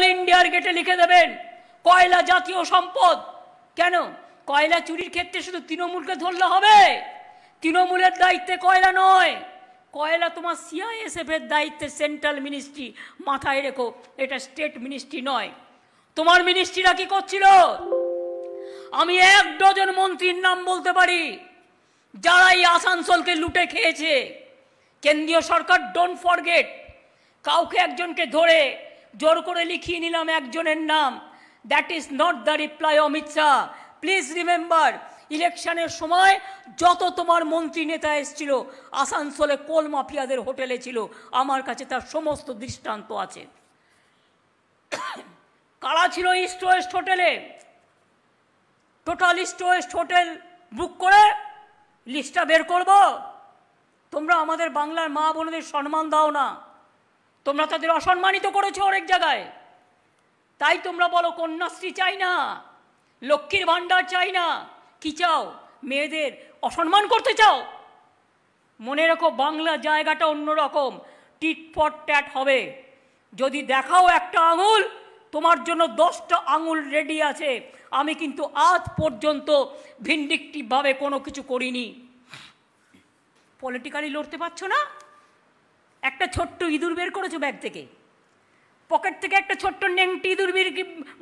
All ইন্ডিয়ার গেটে লিখে দেবেন কয়লা জাতীয় সম্পদ কেন কয়লা চুরির ক্ষেত্রে শুধু তৃণমূলকে ধরলে হবে তৃণমূলের দায়িত্বে কয়লা নয় কয়লা তোমার সিআইএসএফের দায়িত্বে সেন্ট্রাল মিনিস্ট্রি মাথায় রেখো এটা স্টেট মিনিস্ট্রি নয় তোমার মিনিস্ট্রিরা কি করছিল আমি এক ডজন মন্ত্রীর নাম বলতে পারি যারা এই আসানসোলকে লুটে খেয়েছে কেন্দ্রীয় সরকার ডোন্ট ফরগেট কাউকে একজনকে ধরে জোর করে লিখিয়ে নিলাম একজনের নাম that is not the reply Amit Shah please remember ইলেকশনের সময় যত তোমার মন্ত্রী নেতা এসেছিল আসানসোলে কোল মাফিয়াদের হোটেলে ছিল আমার কাছে তার সমস্ত দৃষ্টান্ত আছে কারা ছিল ইস্ট ওয়েস্ট হোটেলে total east west hotel book করে লিস্টটা বের করব তোমরা আমাদের বাংলার মা বোনদের সম্মান দাও না তোমরা তাদের অসম্মানিত করেছো অনেক জায়গায় তাই তোমরা বলো কন্যাশ্রী চাই না লক্ষ্মীর ভাণ্ডার চাই না কি চাও মেয়েদের অসম্মান করতে চাও মনে রেখো বাংলা জায়গাটা অন্যরকম টিটফট ট্যাট হবে যদি দেখাও একটা আঙুল তোমার জন্য দশটা আঙুল রেডি আছে আমি কিন্তু আজ পর্যন্ত ভিন্ডিকটিভভাবে কোনো কিছু করিনি পলিটিক্যালি লড়তে পারছো না একটা ছোট্ট ইঁদুর বের করেছো ব্যাগ থেকে পকেট থেকে একটা ছোট্ট নেংটি ইঁদুর বের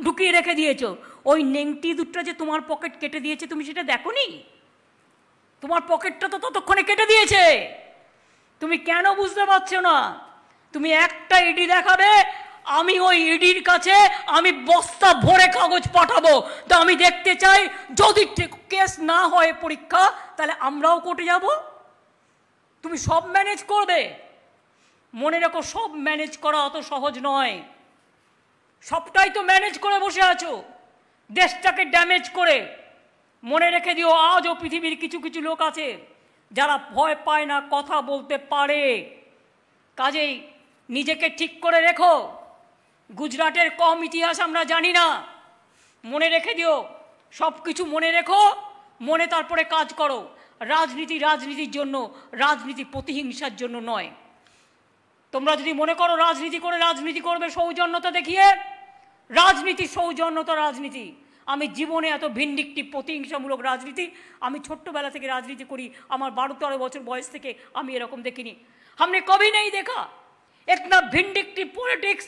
ঢুকিয়ে রেখে দিয়েছো ওই নেংটি ইঁদুরটা যে তোমার পকেট কেটে দিয়েছে তুমি সেটা দেখো নি তোমার পকেটটা তো ততক্ষণে কেটে দিয়েছে তুমি কেন বুঝতে পারছো না তুমি একটা ইডি দেখাবে আমি ওই ইডির কাছে আমি বস্তা ভরে কাগজ পাঠাবো তো আমি দেখতে চাই যদি কেস না হয় পরীক্ষা তাহলে আমরাও কোর্টে যাব তুমি সব ম্যানেজ করবে মনে রেখো সব ম্যানেজ করা অত সহজ নয় সবটাই তো ম্যানেজ করে বসে আছো দেশটাকে ড্যামেজ করে মনে রেখে দিও আজও পৃথিবীর কিছু কিছু লোক আছে যারা ভয় পায় না কথা বলতে পারে কাজেই নিজেকে ঠিক করে রেখো গুজরাটের কম ইতিহাস আমরা জানি না মনে রেখে দিও সব কিছু মনে রেখো মনে তারপরে কাজ করো রাজনীতি রাজনীতির জন্য রাজনীতি প্রতিহিংসার জন্য নয় তোমরা যদি মনে করো রাজনীতি করে রাজনীতি করবে সৌজন্যতা দেখিয়ে রাজনীতি সৌজন্যতা রাজনীতি আমি জীবনে এত ভিন্ডিকটি প্রতিহিংসামূলক রাজনীতি আমি ছোট্টবেলা থেকে রাজনীতি করি আমার বারো তেরো বছর বয়স থেকে আমি এরকম দেখিনি আমি কবি নেই দেখা इतना भिंडिक्टिव पॉलिटिक्स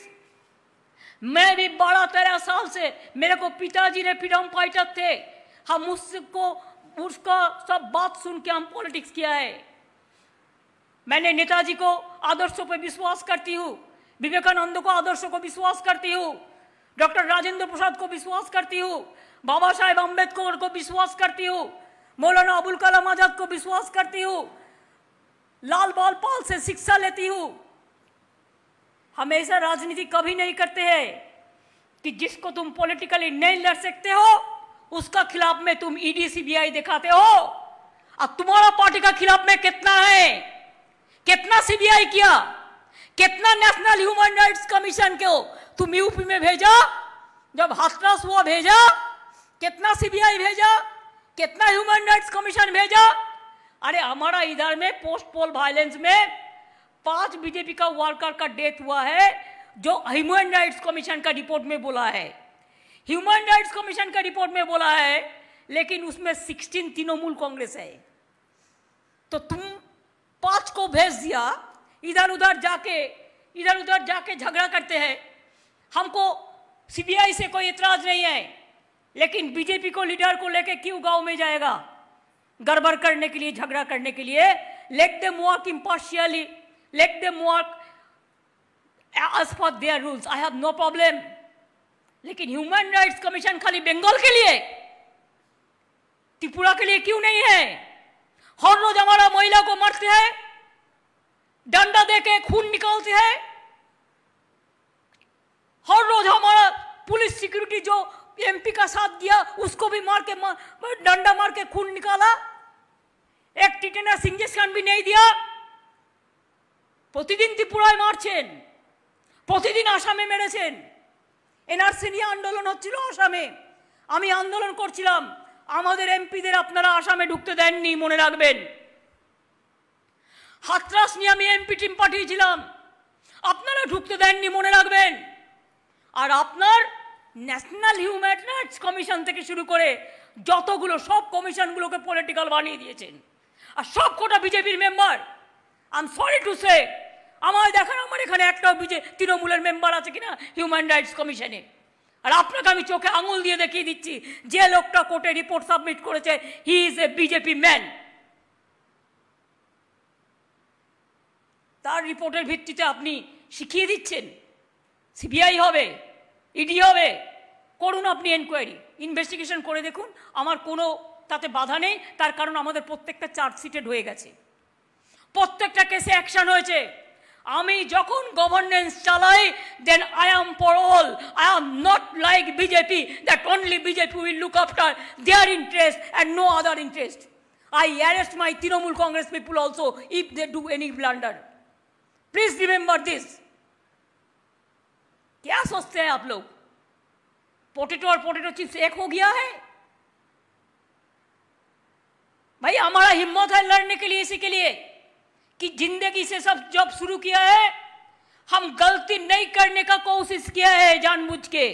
मैं भी बारह तेरह সাল সে মেরে কো পিতাজি ने ফ্রিডম ফাইটার থে हम उसको উসকো সব বাত শুনকে के পলিটিক্স কিয়া किया मैंने नेताजी को आदर्शों पर विश्वास करती हूँ विवेकानंद को आदर्शों को विश्वास करती हूँ डॉक्टर राजेंद्र प्रसाद को विश्वास करती हूँ बाबा साहेब अम्बेडकर को विश्वास करती हूँ मौलाना अबुल कलाम आजाद को विश्वास करती हूँ लाल बाल पाल से शिक्षा लेती हूँ हमेशा राजनीति कभी नहीं करते हैं कि जिसको तुम पॉलिटिकली नहीं लड़ सकते हो उसका खिलाफ में तुम ईडी e सीबीआई दिखाते हो और तुम्हारा पार्टी का खिलाफ में कितना है कितना सीबीआई किया कितना नेशनल ह्यूमन राइट्स कमीशन को तुम यूपी में भेजा जब हाथरस हुआ भेजा कितना सीबीआई भेजा कितना ह्यूमन राइट्स कमीशन भेजा अरे हमारा इधर में पोस्ट पोल वायलेंस में पांच बीजेपी का वर्कर का डेथ हुआ है जो ह्यूमन राइट्स कमीशन का रिपोर्ट में बोला है ह्यूमन राइट्स कमीशन का रिपोर्ट में बोला है लेकिन उसमें सिक्सटीन तृणमूल कांग्रेस है तो तुम पांच को भेज दिया इधर उधर जाके इधर उधर जाके झगड़ा करते हैं हमको सीबीआई से कोई इतराज नहीं है लेकिन बीजेपी को लीडर को लेके क्यों गांव में जाएगा गड़बड़ करने के लिए झगड़ा करने के लिए let they work impartially let they work as for their rules I have no problem लेकिन ह्यूमन राइट्स कमीशन खाली बंगाल के लिए त्रिपुरा के लिए क्यों नहीं है हर रोज हमारा महिला को मारते हैं डंडा देके खून निकालते हैं हर रोज हमारा पुलिस सिक्योरिटी जो एमपी का साथ दिया उसको भी मार के डंडा मार के खून निकाला এক টিটেনাস ইঞ্জেকশন বি নেই দিয়া প্রতিদিন ত্রিপুরায় মারছেন প্রতিদিন আসামে মেরেছেন এনআরসি নিয়ে আন্দোলন হচ্ছিল আসামে আমি আন্দোলন করছিলাম আমাদের এমপিদের আপনারা আসামে ঢুকতে দেননি মনে রাখবেন হাতরাস নিয়ে আমি এমপি টিম পাঠিয়েছিলাম আপনারা ঢুকতে দেননি মনে রাখবেন আর আপনার ন্যাশনাল হিউম্যান রাইটস কমিশন থেকে শুরু করে যতগুলো সব কমিশনগুলোকে পলিটিক্যাল বানিয়ে দিয়েছেন আর সব কোটা বিজেপির member I am sorry to say আমার দেখার আমার এখানে একটাও বিজে তৃণমূলের মেম্বার আছে কিনা হিউম্যান রাইটস কমিশনে আর আপনাকে আমি চোখে আঙুল দিয়ে দেখিয়ে দিচ্ছি যে লোকটা কোর্টে রিপোর্ট সাবমিট করেছে he is a BJP man তার রিপোর্টের ভিত্তিতে আপনি শিখিয়ে দিচ্ছেন সিবিআই হবে ইডি e হবে করুন আপনি এনকোয়ারি ইনভেস্টিগেশন করে দেখুন আমার কোনো তাতে বাধা নেই তার কারণ আমাদের প্রত্যেকটা চার্জশিটেড হয়ে গেছে প্রত্যেকটা কেসে অ্যাকশান হয়েছে जखन governance governance chalai, I am am all I am not like BJP that only BJP BJP will look after their interest and no other interest. I arrest my Tinamul Congress people also if they do any blunder. Please remember क्या सोचते हैं आप लोग potato और potato chips एक हो गया है भाई हमारा हिम्मत है लड़ने के लिए इसी के लिए कि जिंदगी से सब जॉब शुरू किया है हम गलती नहीं करने का कोशिश किया है जानबूझ के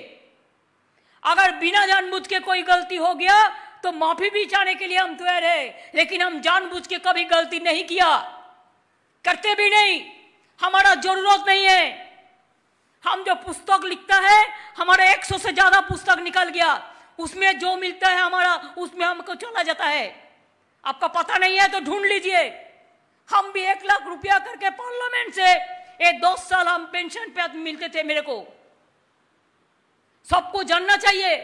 अगर बिना जानबूझ के कोई गलती हो गया तो माफी भी चाहने के लिए हम तैयार है लेकिन हम जानबूझ के कभी गलती नहीं किया करते भी नहीं हमारा जरूरत नहीं है हम जो पुस्तक लिखता है हमारा 100 से ज्यादा पुस्तक निकल गया उसमें जो मिलता है हमारा उसमें हमको चला जाता है आपका पता नहीं है तो ढूंढ लीजिए हम भी एक लाख रुपया करके पार्लियामेंट से ये दो साल हम पेंशन पे मिलते थे मेरे को सबको जानना चाहिए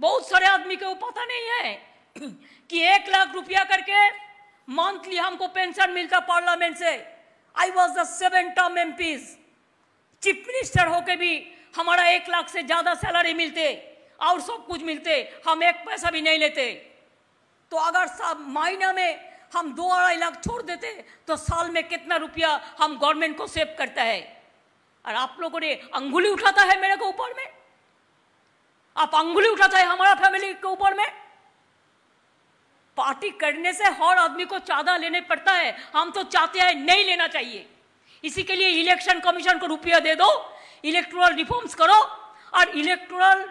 बहुत सारे आदमी को पता नहीं है कि एक लाख रुपया करके मंथली हमको पेंशन मिलता पार्लियामेंट से I was the seven term um chief minister होके भी हमारा एक लाख से ज्यादा सैलरी मिलते और सब कुछ मिलते हम एक पैसा भी नहीं लेते तो अगर सब मायने में हम दो अढ़ाई लाख छोड़ देते तो साल में कितना रुपया हम गवर्नमेंट को सेव करता है और आप लोगों ने अंगुली उठाता है मेरे को ऊपर में आप अंगुली उठाता है हमारा फैमिली के ऊपर में पार्टी करने से हर आदमी को चादा लेने पड़ता है हम तो चाहते हैं नहीं लेना चाहिए इसी के लिए इलेक्शन कमीशन को रुपया दे दो इलेक्ट्रोल रिफॉर्म्स करो और इलेक्ट्रोल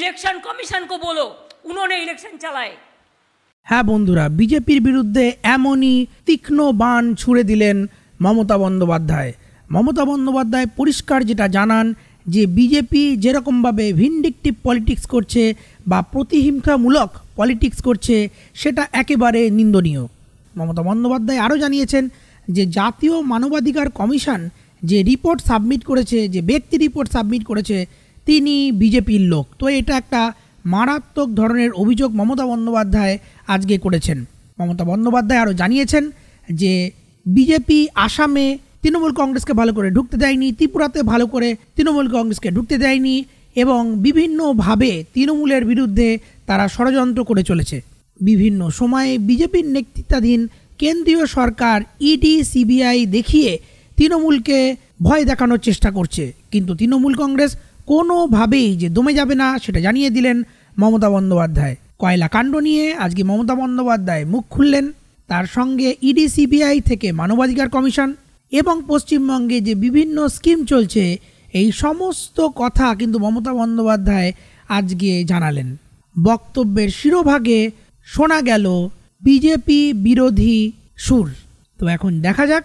इलेक्शन कमीशन को बोलो उन्होंने इलेक्शन चलाए হ্যাঁ বন্ধুরা বিজেপির বিরুদ্ধে এমনই তীক্ষ্ণ বান ছুড়ে দিলেন মমতা বন্দ্যোপাধ্যায় মমতা বন্দ্যোপাধ্যায় পরিষ্কার যেটা জানান যে বিজেপি যেরকমভাবে ভিনডিকটিভ পলিটিক্স করছে বা প্রতিহিংসামূলক পলিটিক্স করছে সেটা একেবারে নিন্দনীয় মমতা বন্দ্যোপাধ্যায় আরও জানিয়েছেন যে জাতীয় মানবাধিকার কমিশন যে রিপোর্ট সাবমিট করেছে যে ব্যক্তি রিপোর্ট সাবমিট করেছে তিনি বিজেপির লোক তো এটা একটা মারাত্মক ধরনের অভিযোগ মমতা বন্দ্যোপাধ্যায় আজকে করেছেন মমতা বন্দ্যোপাধ্যায় আরও জানিয়েছেন যে বিজেপি আসামে তৃণমূল কংগ্রেসকে ভালো করে ঢুকতে দেয়নি ত্রিপুরাতে ভালো করে তৃণমূল কংগ্রেসকে ঢুকতে দেয়নি এবং বিভিন্নভাবে তৃণমূলের বিরুদ্ধে তারা ষড়যন্ত্র করে চলেছে বিভিন্ন সময়ে বিজেপির নেতৃত্বাধীন কেন্দ্রীয় সরকার ইডি সিবিআই দেখিয়ে তৃণমূলকে ভয় দেখানোর চেষ্টা করছে কিন্তু তৃণমূল কংগ্রেস কোনোভাবেই যে দমে যাবে না সেটা জানিয়ে দিলেন মমতা বন্দ্যোপাধ্যায় কয়লা কাণ্ড নিয়ে আজকে মমতা বন্দ্যোপাধ্যায় মুখ খুললেন তার সঙ্গে ইডি সিবিআই থেকে মানবাধিকার কমিশন এবং পশ্চিমবঙ্গে যে বিভিন্ন স্কিম চলছে এই সমস্ত কথা কিন্তু মমতা বন্দ্যোপাধ্যায় আজকে জানালেন বক্তব্যের শিরোভাগে শোনা গেল বিজেপি বিরোধী সুর তো এখন দেখা যাক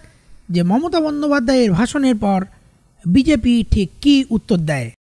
যে মমতা বন্দ্যোপাধ্যায়ের ভাষণের পর বিজেপি ঠিক কী উত্তর দেয়